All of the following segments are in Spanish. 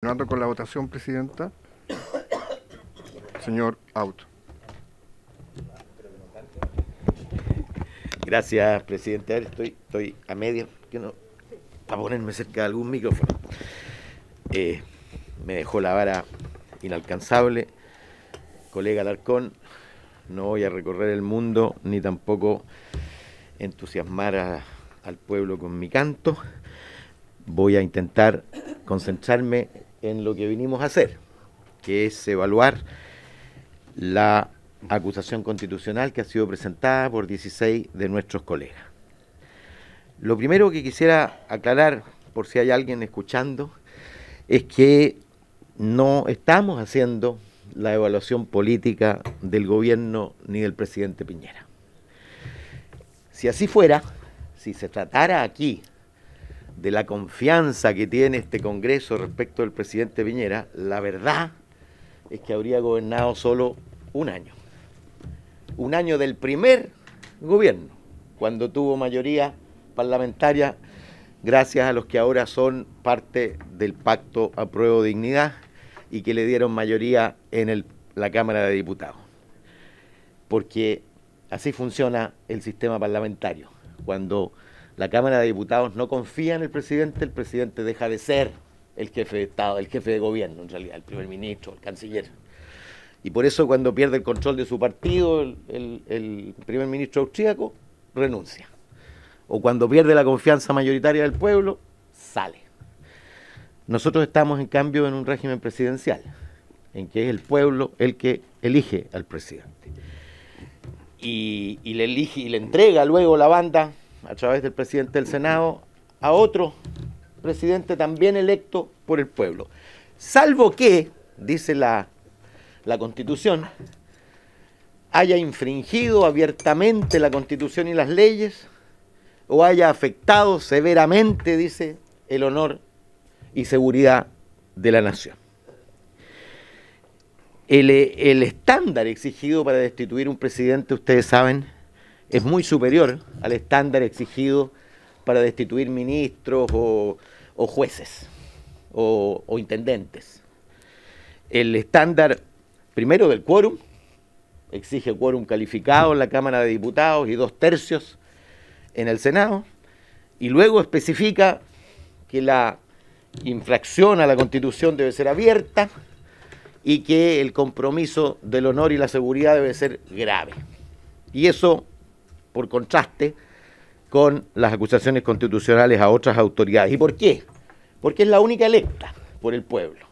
Continuando con la votación, Presidenta. Señor Auto. Gracias, Presidenta. Estoy, estoy a media, que no, para ponerme cerca de algún micrófono. Eh, me dejó la vara inalcanzable. Colega Alarcón, no voy a recorrer el mundo ni tampoco entusiasmar al pueblo con mi canto. Voy a intentar concentrarme en lo que vinimos a hacer, que es evaluar la acusación constitucional que ha sido presentada por 16 de nuestros colegas. Lo primero que quisiera aclarar, por si hay alguien escuchando, es que no estamos haciendo la evaluación política del gobierno ni del presidente Piñera. Si así fuera, si se tratara aquí de la confianza que tiene este Congreso respecto del presidente Piñera, la verdad es que habría gobernado solo un año. Un año del primer gobierno, cuando tuvo mayoría parlamentaria gracias a los que ahora son parte del pacto apruebo dignidad y que le dieron mayoría en la Cámara de Diputados. Porque así funciona el sistema parlamentario. Cuando la Cámara de Diputados no confía en el presidente, el presidente deja de ser el jefe de Estado, el jefe de gobierno, en realidad, el primer ministro, el canciller. Y por eso cuando pierde el control de su partido, el, primer ministro austríaco renuncia. O cuando pierde la confianza mayoritaria del pueblo, sale. Nosotros estamos, en cambio, en un régimen presidencial, en que es el pueblo el que elige al presidente. y le elige y le entrega luego la banda a través del presidente del Senado, a otro presidente también electo por el pueblo. Salvo que, dice la, Constitución, haya infringido abiertamente la Constitución y las leyes, o haya afectado severamente, dice, el honor y seguridad de la nación. El, el estándar exigido para destituir un presidente, ustedes saben, es muy superior al estándar exigido para destituir ministros o, jueces o, o, intendentes. El estándar primero del quórum exige quórum calificado en la Cámara de Diputados y dos tercios en el Senado, y luego especifica que la infracción a la Constitución debe ser abierta y que el compromiso del honor y la seguridad debe ser grave. Y eso por contraste con las acusaciones constitucionales a otras autoridades. ¿Y por qué? Porque es la única electa por el pueblo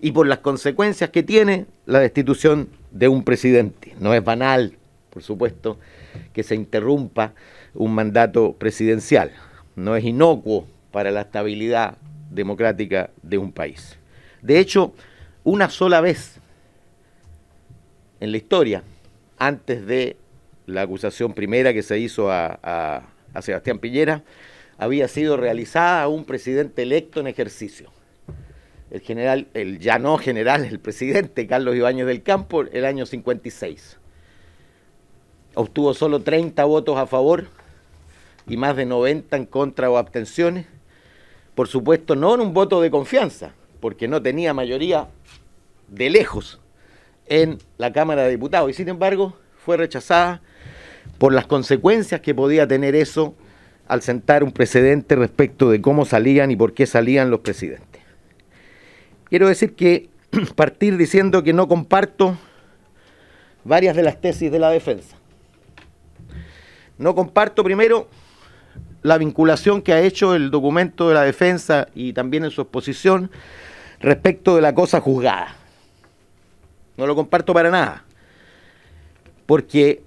y por las consecuencias que tiene la destitución de un presidente. No es banal, por supuesto, que se interrumpa un mandato presidencial. No es inocuo para la estabilidad democrática de un país. De hecho, una sola vez en la historia, antes de la acusación primera que se hizo a, Sebastián Piñera había sido realizada a un presidente electo en ejercicio. El general, el ya no general, el presidente Carlos Ibáñez del Campo, el año 56. Obtuvo solo 30 votos a favor y más de 90 en contra o abstenciones. Por supuesto, no en un voto de confianza, porque no tenía mayoría de lejos en la Cámara de Diputados. Y sin embargo, fue rechazada por las consecuencias que podía tener eso al sentar un precedente respecto de cómo salían y por qué salían los presidentes. Quiero decir que partir diciendo que no comparto varias de las tesis de la defensa. No comparto primero la vinculación que ha hecho el documento de la defensa y también en su exposición respecto de la cosa juzgada. No lo comparto para nada porque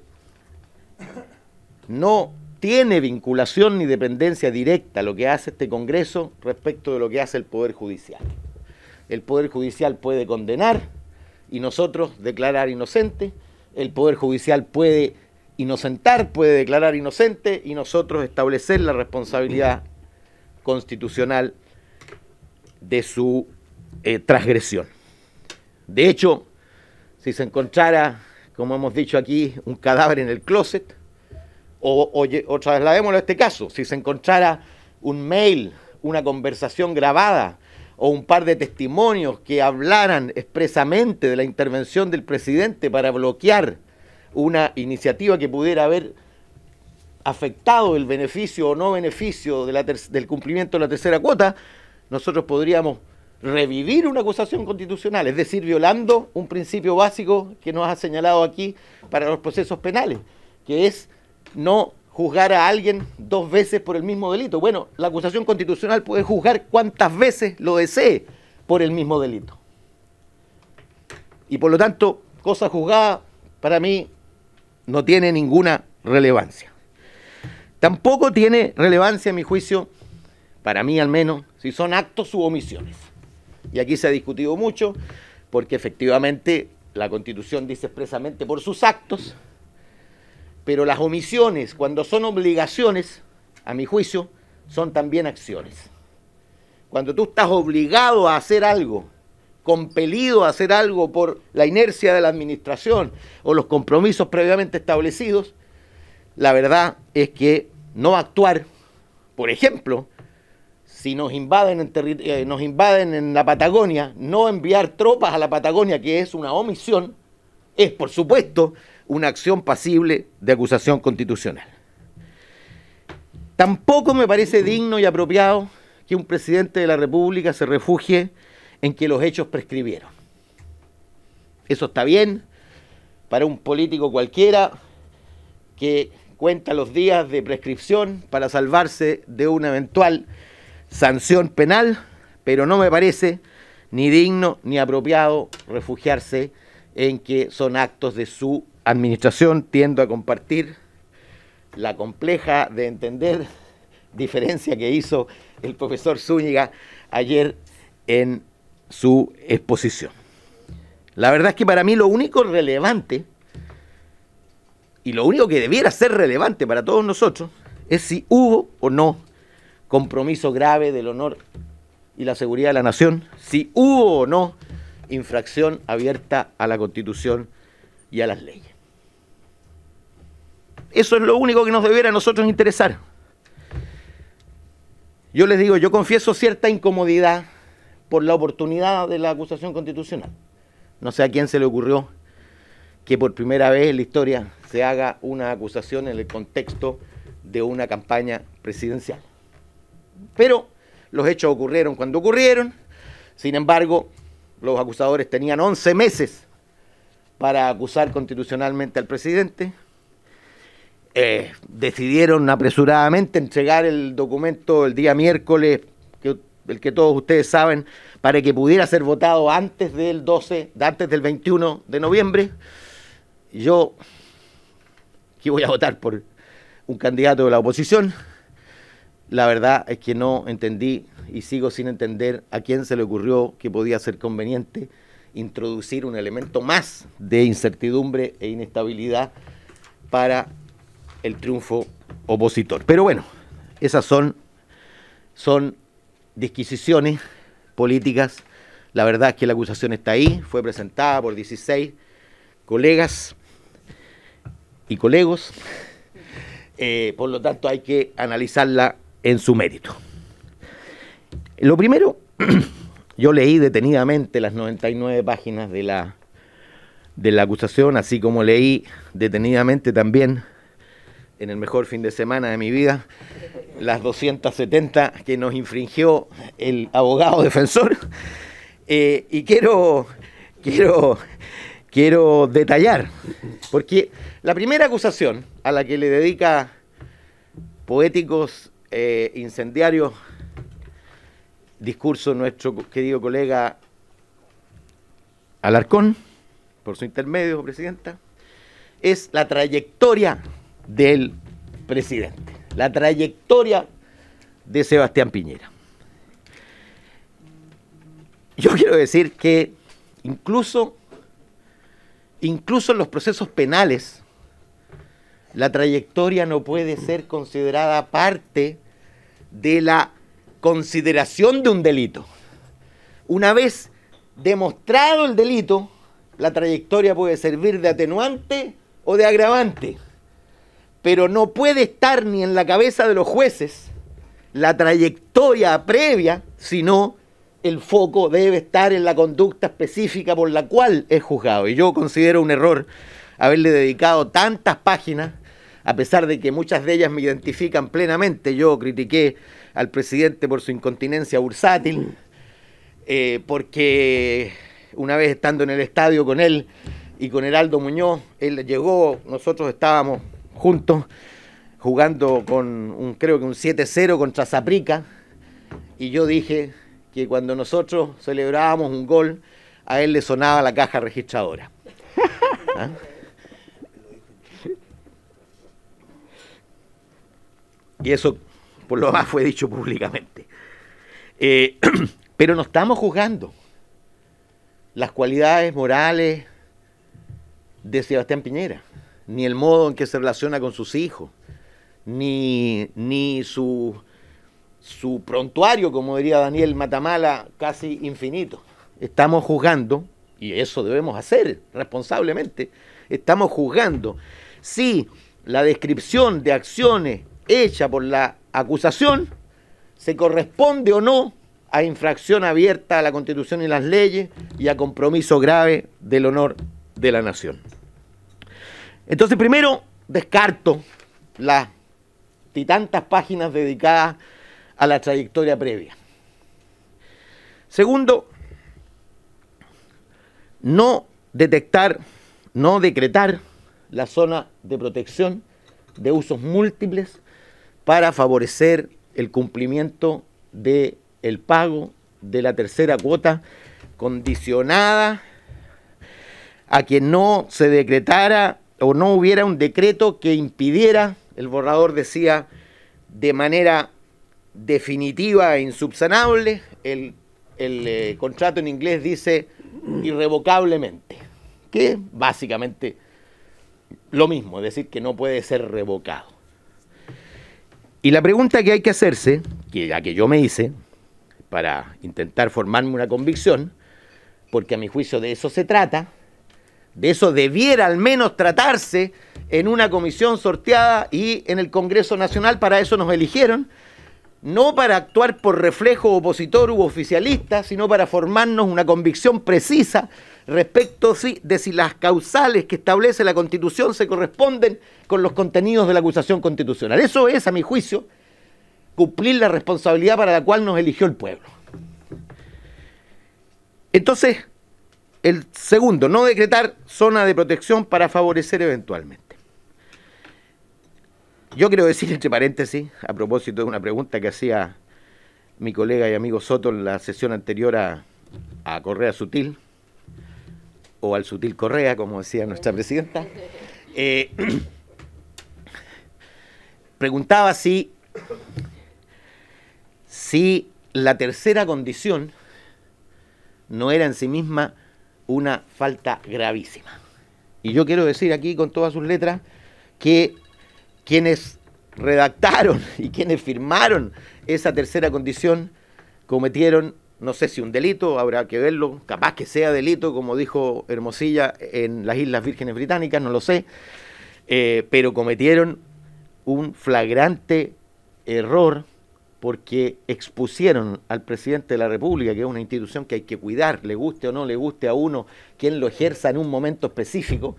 no tiene vinculación ni dependencia directa lo que hace este Congreso respecto de lo que hace el Poder Judicial. El Poder Judicial puede condenar y nosotros declarar inocente, el Poder Judicial puede inocentar, puede declarar inocente y nosotros establecer la responsabilidad constitucional de su eh, transgresión. De hecho, si se encontrara como hemos dicho aquí, un cadáver en el closet, o, vez trasladémoslo a este caso, si se encontrara un mail, una conversación grabada o un par de testimonios que hablaran expresamente de la intervención del presidente para bloquear una iniciativa que pudiera haber afectado el beneficio o no beneficio del cumplimiento de la tercera cuota, nosotros podríamos revivir una acusación constitucional, es decir, violando un principio básico que nos ha señalado aquí para los procesos penales, que es no juzgar a alguien dos veces por el mismo delito. Bueno, la acusación constitucional puede juzgar cuantas veces lo desee por el mismo delito. Y por lo tanto, cosa juzgada para mí no tiene ninguna relevancia. Tampoco tiene relevancia, en mi juicio, para mí al menos, si son actos u omisiones. Y aquí se ha discutido mucho, porque efectivamente la Constitución dice expresamente por sus actos, pero las omisiones, cuando son obligaciones, a mi juicio, son también acciones. Cuando tú estás obligado a hacer algo, compelido a hacer algo por la inercia de la administración o los compromisos previamente establecidos, la verdad es que no actuar, por ejemplo, si eh, nos invaden, en la Patagonia, no enviar tropas a la Patagonia, que es una omisión, es por supuesto una acción pasible de acusación constitucional. Tampoco me parece digno y apropiado que un presidente de la República se refugie en que los hechos prescribieron. Eso está bien para un político cualquiera que cuenta los días de prescripción para salvarse de una eventual sanción penal, pero no me parece ni digno ni apropiado refugiarse en que son actos de su administración. Tiendo a compartir la compleja de entender diferencia que hizo el profesor Zúñiga ayer en su exposición. La verdad es que para mí lo único relevante y lo único que debiera ser relevante para todos nosotros es si hubo o no compromiso grave del honor y la seguridad de la nación, si hubo o no infracción abierta a la Constitución y a las leyes. Eso es lo único que nos debiera a nosotros interesar. Yo les digo, yo confieso cierta incomodidad por la oportunidad de la acusación constitucional. No sé a quién se le ocurrió que por primera vez en la historia se haga una acusación en el contexto de una campaña presidencial. Pero los hechos ocurrieron cuando ocurrieron. Sin embargo, los acusadores tenían 11 meses para acusar constitucionalmente al presidente. Eh, decidieron apresuradamente entregar el documento el día miércoles, el que todos ustedes saben, para que pudiera ser votado antes del 12, antes del 21 de noviembre. Yo, aquí voy a votar por un candidato de la oposición, la verdad es que no entendí y sigo sin entender a quién se le ocurrió que podía ser conveniente introducir un elemento más de incertidumbre e inestabilidad para el triunfo opositor. Pero bueno, esas son, son disquisiciones políticas. La verdad es que la acusación está ahí, fue presentada por 16 colegas y colegos. Eh, por lo tanto, hay que analizarla en su mérito. Lo primero, yo leí detenidamente las 99 páginas de la, de la acusación, así como leí detenidamente también en el mejor fin de semana de mi vida, las 270 que nos infringió el abogado defensor. Eh, y quiero, quiero, quiero detallar, porque la primera acusación a la que le dedica poéticos eh, incendiario discurso nuestro querido colega Alarcón, por su intermedio, Presidenta, es la trayectoria del presidente, la trayectoria de Sebastián Piñera. Yo quiero decir que incluso, incluso en los procesos penales, la trayectoria no puede ser considerada parte de la consideración de un delito. Una vez demostrado el delito, la trayectoria puede servir de atenuante o de agravante, pero no puede estar ni en la cabeza de los jueces la trayectoria previa, sino el foco debe estar en la conducta específica por la cual es juzgado. Y yo considero un error haberle dedicado tantas páginas a pesar de que muchas de ellas me identifican plenamente. Yo critiqué al presidente por su incontinencia bursátil, mm. eh, porque una vez estando en el estadio con él y con Heraldo Muñoz, él llegó, nosotros estábamos juntos jugando con un creo que un 7-0 contra Zaprica y yo dije que cuando nosotros celebrábamos un gol a él le sonaba la caja registradora. ¿Ah? Y eso, por lo más, fue dicho públicamente. Eh, pero no estamos juzgando las cualidades morales de Sebastián Piñera, ni el modo en que se relaciona con sus hijos, ni, su, su prontuario, como diría Daniel Matamala, casi infinito. Estamos juzgando, y eso debemos hacer responsablemente, estamos juzgando si la descripción de acciones hecha por la acusación se corresponde o no a infracción abierta a la Constitución y las leyes y a compromiso grave del honor de la nación. Entonces, primero, descarto las titantas páginas dedicadas a la trayectoria previa. Segundo, no detectar, no decretar la zona de protección de usos múltiples para favorecer el cumplimiento del pago de la tercera cuota condicionada a que no se decretara o no hubiera un decreto que impidiera, el borrador decía, de manera definitiva e insubsanable, el, eh, contrato en inglés dice irrevocablemente, que básicamente lo mismo, es decir, que no puede ser revocado. Y la pregunta que hay que hacerse, que la que yo me hice, para intentar formarme una convicción, porque a mi juicio de eso se trata, de eso debiera al menos tratarse en una comisión sorteada y en el Congreso Nacional, para eso nos eligieron, no para actuar por reflejo opositor u oficialista, sino para formarnos una convicción precisa respecto de si las causales que establece la Constitución se corresponden con los contenidos de la acusación constitucional. Eso es, a mi juicio, cumplir la responsabilidad para la cual nos eligió el pueblo. Entonces, el segundo, no decretar zona de protección para favorecer eventualmente. Yo quiero decir, entre paréntesis, a propósito de una pregunta que hacía mi colega y amigo Soto en la sesión anterior a, a Correa Sutil, o al sutil Correa, como decía nuestra presidenta, eh, preguntaba si la tercera condición no era en sí misma una falta gravísima. Y yo quiero decir aquí con todas sus letras que quienes redactaron y quienes firmaron esa tercera condición cometieron no sé si un delito, habrá que verlo, capaz que sea delito, como dijo Hermosilla en las Islas Vírgenes Británicas, no lo sé, eh, pero cometieron un flagrante error porque expusieron al presidente de la República, que es una institución que hay que cuidar, le guste o no le guste a uno, quien lo ejerza en un momento específico,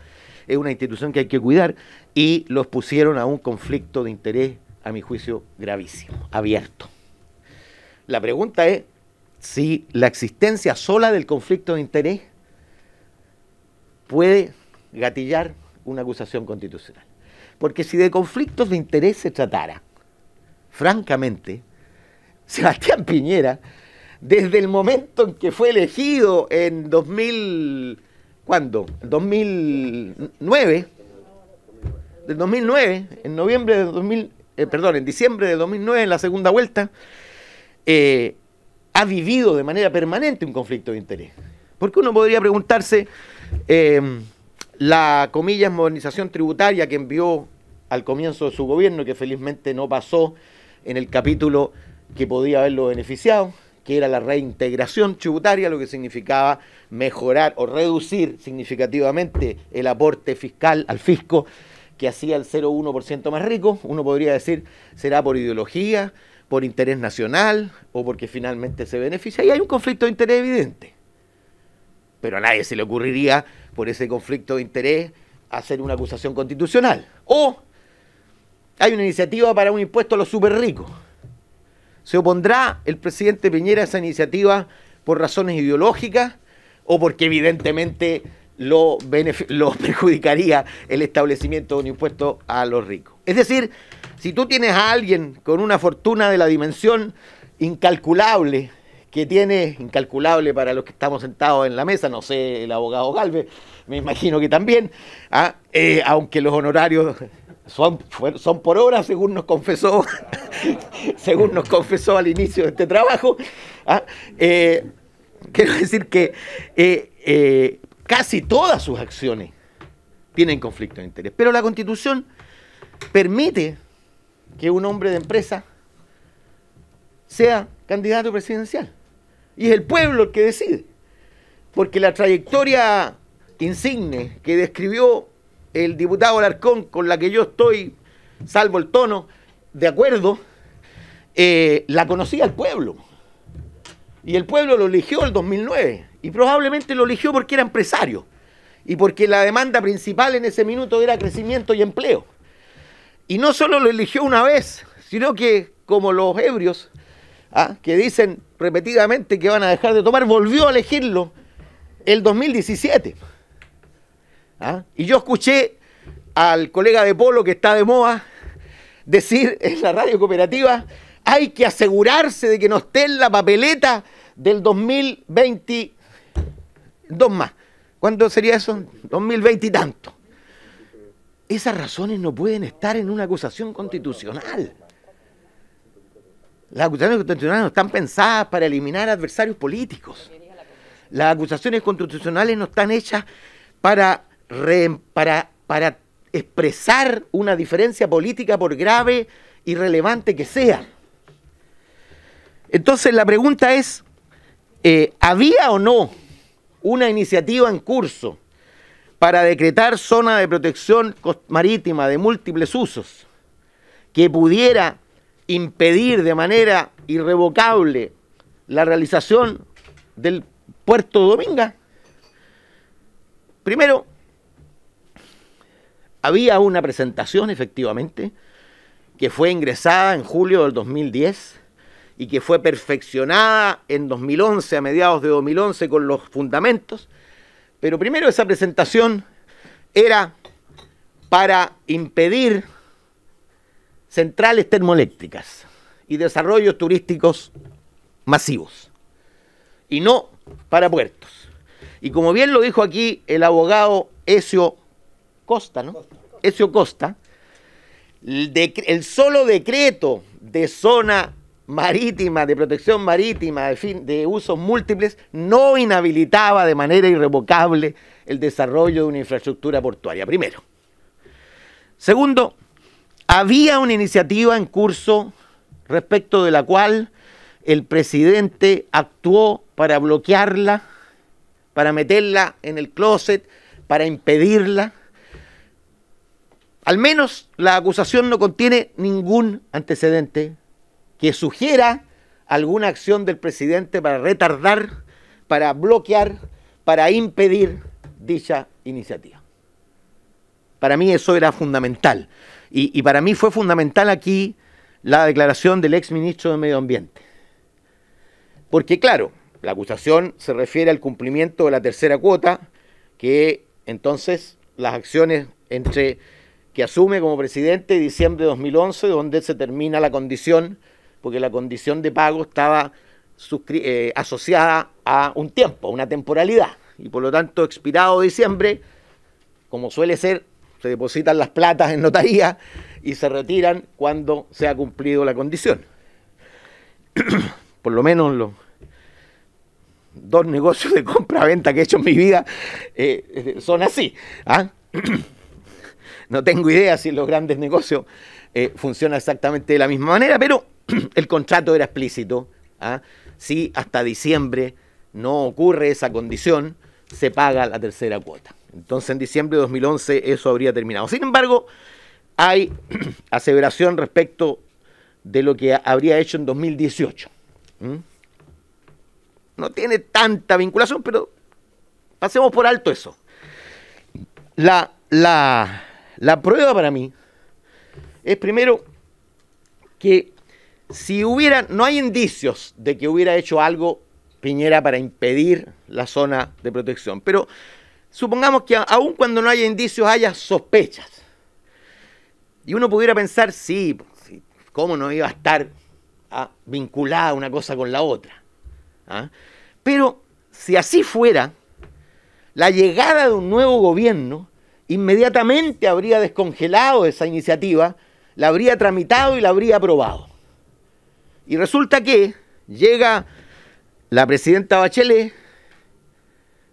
es una institución que hay que cuidar, y los pusieron a un conflicto de interés, a mi juicio, gravísimo, abierto. La pregunta es, si la existencia sola del conflicto de interés puede gatillar una acusación constitucional. Porque si de conflictos de interés se tratara, francamente, Sebastián Piñera, desde el momento en que fue elegido en 2000, ¿cuándo? 2009, del 2009, en noviembre de 2000, eh, perdón, en diciembre de 2009, en la segunda vuelta, eh, ha vivido de manera permanente un conflicto de interés. Porque uno podría preguntarse, em, la comillas modernización tributaria que envió al comienzo de su gobierno, que felizmente no pasó en el capítulo que podía haberlo beneficiado, que era la reintegración tributaria, lo que significaba mejorar o reducir significativamente el aporte fiscal al fisco que hacía el 0,1% más rico. Uno podría decir, será por ideología, por interés nacional o porque finalmente se beneficia. Y hay un conflicto de interés evidente. Pero a nadie se le ocurriría, por ese conflicto de interés, hacer una acusación constitucional. O hay una iniciativa para un impuesto a los superricos. ¿Se opondrá el presidente Piñera a esa iniciativa por razones ideológicas o porque evidentemente lo, lo perjudicaría el establecimiento de un impuesto a los ricos? Es decir, si tú tienes a alguien con una fortuna de la dimensión incalculable, que tiene, incalculable para los que estamos sentados en la mesa, no sé, el abogado Galvez, me imagino que también, ¿ah? eh, aunque los honorarios son, son, por hora, según nos confesó, según nos confesó al inicio de este trabajo, ¿ah? eh, quiero decir que eh, casi todas sus acciones tienen conflicto de interés, pero la constitución permite que un hombre de empresa sea candidato presidencial. Y es el pueblo el que decide. Porque la trayectoria insigne que describió el diputado Alarcón, con la que yo estoy, salvo el tono, de acuerdo, eh, la conocía el pueblo. Y el pueblo lo eligió el 2009. Y probablemente lo eligió porque era empresario. Y porque la demanda principal en ese minuto era crecimiento y empleo. Y no solo lo eligió una vez, sino que como los ebrios, ¿ah? que dicen repetidamente que van a dejar de tomar, volvió a elegirlo el 2017. ¿Ah? Y yo escuché al colega de Polo que está de MOA decir en la radio cooperativa, hay que asegurarse de que nos esté la papeleta del 2022 más. ¿Cuándo sería eso? 2020 y tanto. Esas razones no pueden estar en una acusación constitucional. Las acusaciones constitucionales no están pensadas para eliminar adversarios políticos. Las acusaciones constitucionales no están hechas para, para, expresar una diferencia política por grave y relevante que sea. Entonces la pregunta es, eh, ¿había o no una iniciativa en curso para decretar zona de protección marítima de múltiples usos que pudiera impedir de manera irrevocable la realización del puerto de Dominga. Primero, había una presentación efectivamente que fue ingresada en julio del 2010 y que fue perfeccionada en 2011, a mediados de 2011, con los fundamentos pero primero esa presentación era para impedir centrales termoeléctricas y desarrollos turísticos masivos, y no para puertos. Y como bien lo dijo aquí el abogado Ezio Costa, ¿no? Costa, el, el solo decreto de zona marítima, de protección marítima, de, fin, de usos múltiples, no inhabilitaba de manera irrevocable el desarrollo de una infraestructura portuaria, primero. Segundo, había una iniciativa en curso respecto de la cual el presidente actuó para bloquearla, para meterla en el closet, para impedirla. Al menos la acusación no contiene ningún antecedente que sugiera alguna acción del presidente para retardar, para bloquear, para impedir dicha iniciativa. Para mí eso era fundamental. Y, para mí fue fundamental aquí la declaración del ex ministro de Medio Ambiente. Porque claro, la acusación se refiere al cumplimiento de la tercera cuota, que entonces las acciones entre que asume como presidente diciembre de 2011, donde se termina la condición porque la condición de pago estaba eh, asociada a un tiempo, a una temporalidad. Y por lo tanto, expirado diciembre, como suele ser, se depositan las platas en notaría y se retiran cuando se ha cumplido la condición. por lo menos los dos negocios de compra-venta que he hecho en mi vida eh, eh, son así. ¿ah? no tengo idea si los grandes negocios eh, funcionan exactamente de la misma manera, pero el contrato era explícito, ¿ah? si hasta diciembre no ocurre esa condición, se paga la tercera cuota. Entonces en diciembre de 2011 eso habría terminado. Sin embargo, hay aseveración respecto de lo que habría hecho en 2018. No tiene tanta vinculación, pero pasemos por alto eso. La, la prueba para mí es primero que si hubiera, no hay indicios de que hubiera hecho algo Piñera para impedir la zona de protección, pero supongamos que aun cuando no haya indicios haya sospechas. Y uno pudiera pensar, sí, ¿cómo no iba a estar ah, vinculada una cosa con la otra? ¿Ah? Pero si así fuera, la llegada de un nuevo gobierno inmediatamente habría descongelado esa iniciativa, la habría tramitado y la habría aprobado. Y resulta que llega la presidenta Bachelet,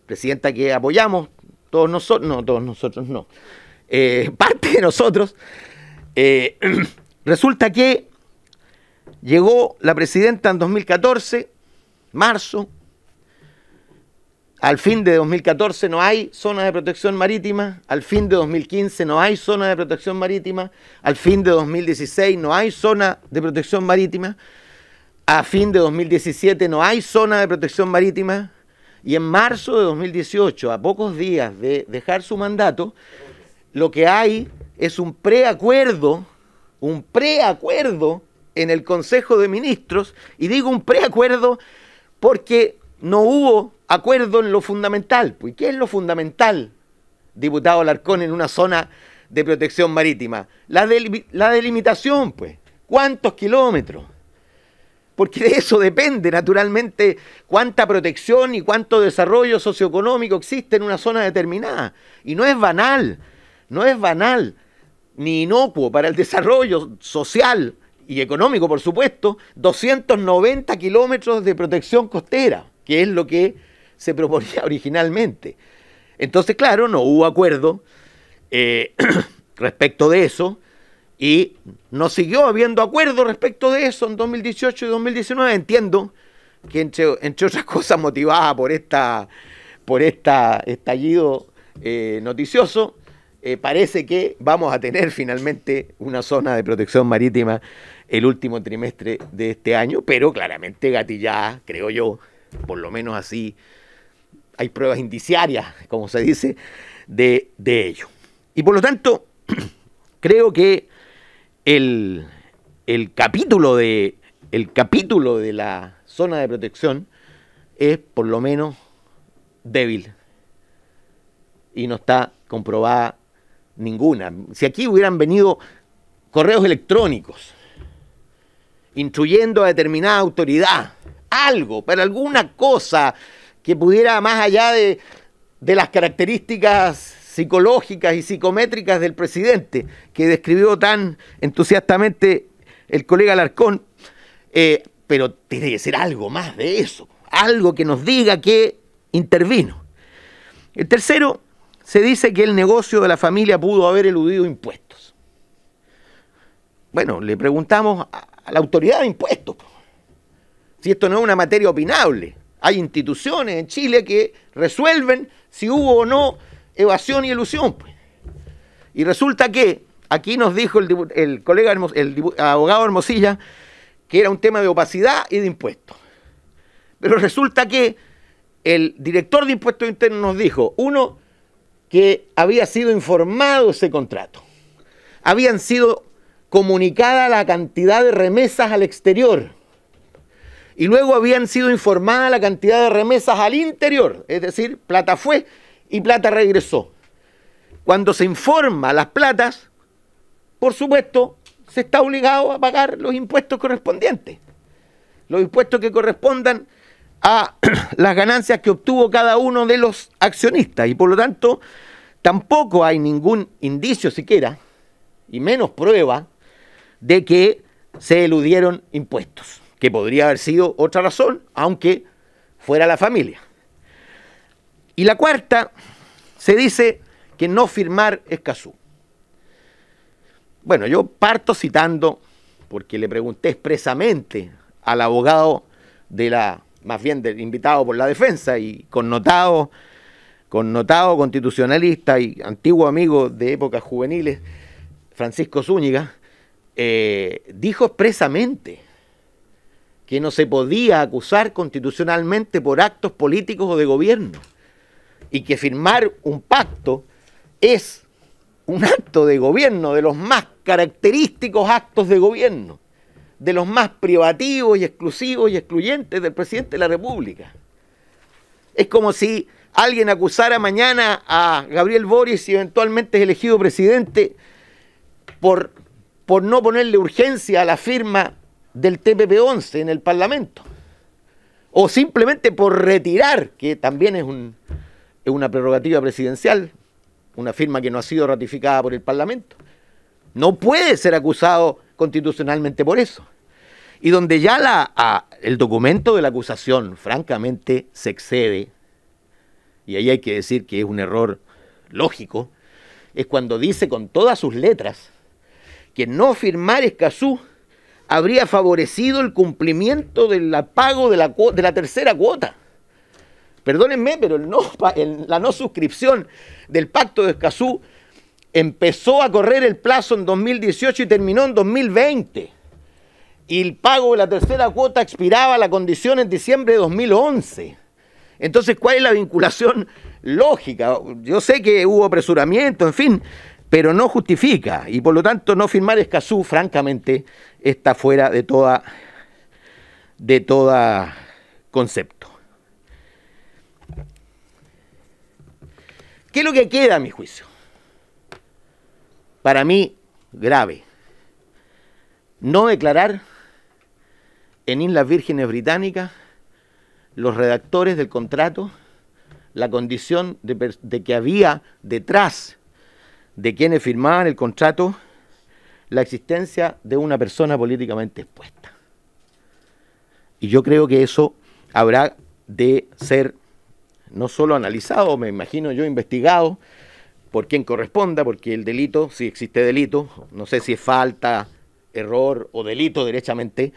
presidenta que apoyamos, todos nosotros, no, todos nosotros no, eh, parte de nosotros, eh, resulta que llegó la presidenta en 2014, marzo, al fin de 2014 no hay zona de protección marítima, al fin de 2015 no hay zona de protección marítima, al fin de 2016 no hay zona de protección marítima a fin de 2017 no hay zona de protección marítima y en marzo de 2018, a pocos días de dejar su mandato, lo que hay es un preacuerdo, un preacuerdo en el Consejo de Ministros, y digo un preacuerdo porque no hubo acuerdo en lo fundamental. ¿Y qué es lo fundamental, diputado Alarcón, en una zona de protección marítima? La, la delimitación, pues. ¿Cuántos kilómetros? porque de eso depende naturalmente cuánta protección y cuánto desarrollo socioeconómico existe en una zona determinada. Y no es banal, no es banal ni inocuo para el desarrollo social y económico, por supuesto, 290 kilómetros de protección costera, que es lo que se proponía originalmente. Entonces, claro, no hubo acuerdo eh, respecto de eso y no siguió habiendo acuerdo respecto de eso en 2018 y 2019. Entiendo que, entre, otras cosas, motivada por esta por este estallido eh, noticioso, eh, parece que vamos a tener finalmente una zona de protección marítima el último trimestre de este año, pero claramente gatillada, creo yo, por lo menos así, hay pruebas indiciarias, como se dice, de, de ello. Y por lo tanto, creo que el, capítulo de, el capítulo de la zona de protección es por lo menos débil y no está comprobada ninguna. Si aquí hubieran venido correos electrónicos instruyendo a determinada autoridad, algo, para alguna cosa que pudiera más allá de, de las características psicológicas y psicométricas del presidente, que describió tan entusiastamente el colega Alarcón, eh, pero tiene que ser algo más de eso, algo que nos diga que intervino. El tercero, se dice que el negocio de la familia pudo haber eludido impuestos. Bueno, le preguntamos a la autoridad de impuestos si esto no es una materia opinable. Hay instituciones en Chile que resuelven si hubo o no evasión y ilusión. Pues. Y resulta que aquí nos dijo el, colega, el abogado Hermosilla, que era un tema de opacidad y de impuestos. Pero resulta que el director de impuestos internos nos dijo, uno, que había sido informado ese contrato. Habían sido comunicada la cantidad de remesas al exterior. Y luego habían sido informada la cantidad de remesas al interior, es decir, plata fue y plata regresó. Cuando se informa las platas, por supuesto, se está obligado a pagar los impuestos correspondientes. Los impuestos que correspondan a las ganancias que obtuvo cada uno de los accionistas. Y por lo tanto, tampoco hay ningún indicio siquiera, y menos prueba, de que se eludieron impuestos, que podría haber sido otra razón, aunque fuera la familia. Y la cuarta, se dice que no firmar es Escazú. Bueno, yo parto citando, porque le pregunté expresamente al abogado de la, más bien del invitado por la defensa y connotado, constitucionalista y antiguo amigo de épocas juveniles, Francisco Zúñiga, eh, dijo expresamente que no se podía acusar constitucionalmente por actos políticos o de gobierno y que firmar un pacto es un acto de gobierno, de los más característicos actos de gobierno, de los más privativos y exclusivos y excluyentes del presidente de la República. Es como si alguien acusara mañana a Gabriel Boris y eventualmente es elegido presidente por, por no ponerle urgencia a la firma del TPP-11 en el Parlamento, o simplemente por retirar, que también es un, es una prerrogativa presidencial, una firma que no ha sido ratificada por el Parlamento. No puede ser acusado constitucionalmente por eso. Y donde ya el documento de la acusación francamente se excede, y ahí hay que decir que es un error lógico, es cuando dice con todas sus letras que no firmar Escazú habría favorecido el cumplimiento del pago de la tercera cuota. Perdónenme, pero la no suscripción del Pacto de Escazú empezó a correr el plazo en 2018 y terminó en 2020. Y el pago de la tercera cuota expiraba la condición en diciembre de 2011. Entonces, ¿cuál es la vinculación lógica? Yo sé que hubo apresuramiento, en fin, pero no justifica. Y por lo tanto, no firmar Escazú, francamente, está fuera de todo de concepto. ¿Qué es lo que queda a mi juicio? Para mí, grave. No declarar en Islas Vírgenes Británicas los redactores del contrato la condición de, que había detrás de quienes firmaban el contrato la existencia de una persona políticamente expuesta. Y yo creo que eso habrá de ser no solo analizado, me imagino yo investigado por quien corresponda, porque el delito, si existe delito, no sé si es falta, error o delito derechamente,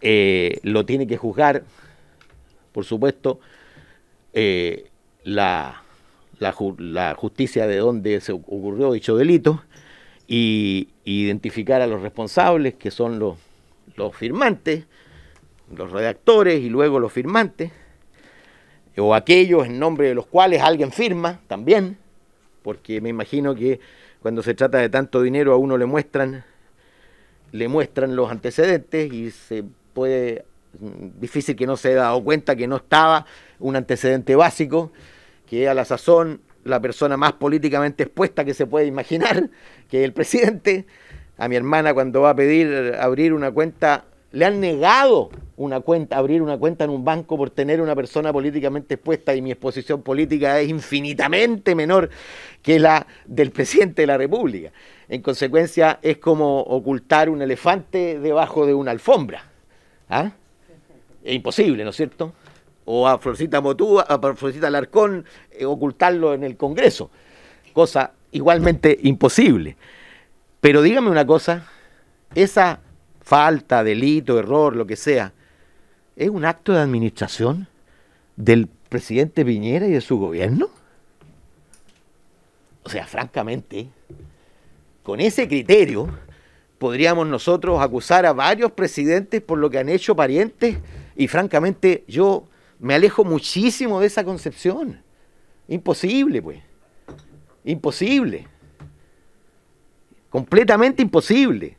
eh, lo tiene que juzgar, por supuesto, eh, la, justicia de donde se ocurrió dicho delito y, identificar a los responsables, que son los, los firmantes, los redactores y luego los firmantes o aquellos en nombre de los cuales alguien firma también, porque me imagino que cuando se trata de tanto dinero a uno le muestran le muestran los antecedentes y se puede mm, difícil que no se haya dado cuenta que no estaba un antecedente básico, que a la sazón la persona más políticamente expuesta que se puede imaginar, que el presidente, a mi hermana cuando va a pedir abrir una cuenta le han negado una cuenta, abrir una cuenta en un banco por tener una persona políticamente expuesta y mi exposición política es infinitamente menor que la del presidente de la República. En consecuencia, es como ocultar un elefante debajo de una alfombra. ¿Ah? Es imposible, ¿no es cierto? O a Florcita Motúa, a Florcita Alarcón, eh, ocultarlo en el Congreso. Cosa igualmente imposible. Pero dígame una cosa, esa falta, delito, error, lo que sea, es un acto de administración del presidente Piñera y de su gobierno? O sea, francamente, con ese criterio podríamos nosotros acusar a varios presidentes por lo que han hecho parientes y francamente yo me alejo muchísimo de esa concepción. Imposible, pues. Imposible. Completamente imposible.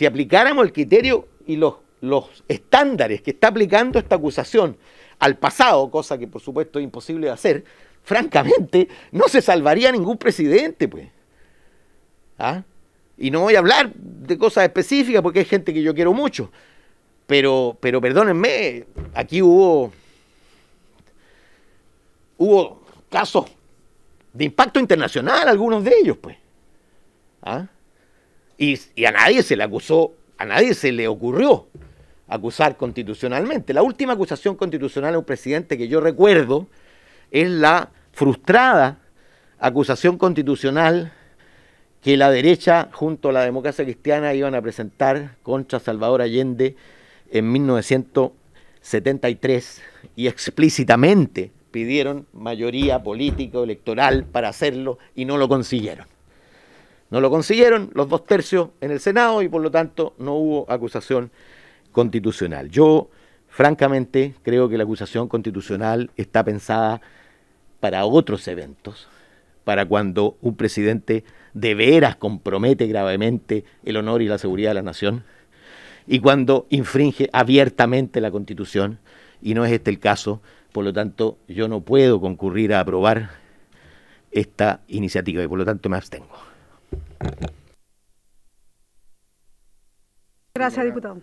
Si aplicáramos el criterio y los, estándares que está aplicando esta acusación al pasado, cosa que por supuesto es imposible de hacer, francamente no se salvaría ningún presidente, pues. ¿Ah? Y no voy a hablar de cosas específicas porque hay gente que yo quiero mucho. Pero, pero perdónenme, aquí hubo, hubo casos de impacto internacional, algunos de ellos, pues. ¿Ah? Y, a nadie se le acusó, a nadie se le ocurrió acusar constitucionalmente. La última acusación constitucional a un presidente que yo recuerdo es la frustrada acusación constitucional que la derecha junto a la democracia cristiana iban a presentar contra Salvador Allende en 1973 y explícitamente pidieron mayoría político electoral para hacerlo y no lo consiguieron. No lo consiguieron los dos tercios en el Senado y por lo tanto no hubo acusación constitucional. Yo, francamente, creo que la acusación constitucional está pensada para otros eventos, para cuando un presidente de veras compromete gravemente el honor y la seguridad de la nación y cuando infringe abiertamente la constitución, y no es este el caso, por lo tanto yo no puedo concurrir a aprobar esta iniciativa y por lo tanto me abstengo. Gracias, diputado.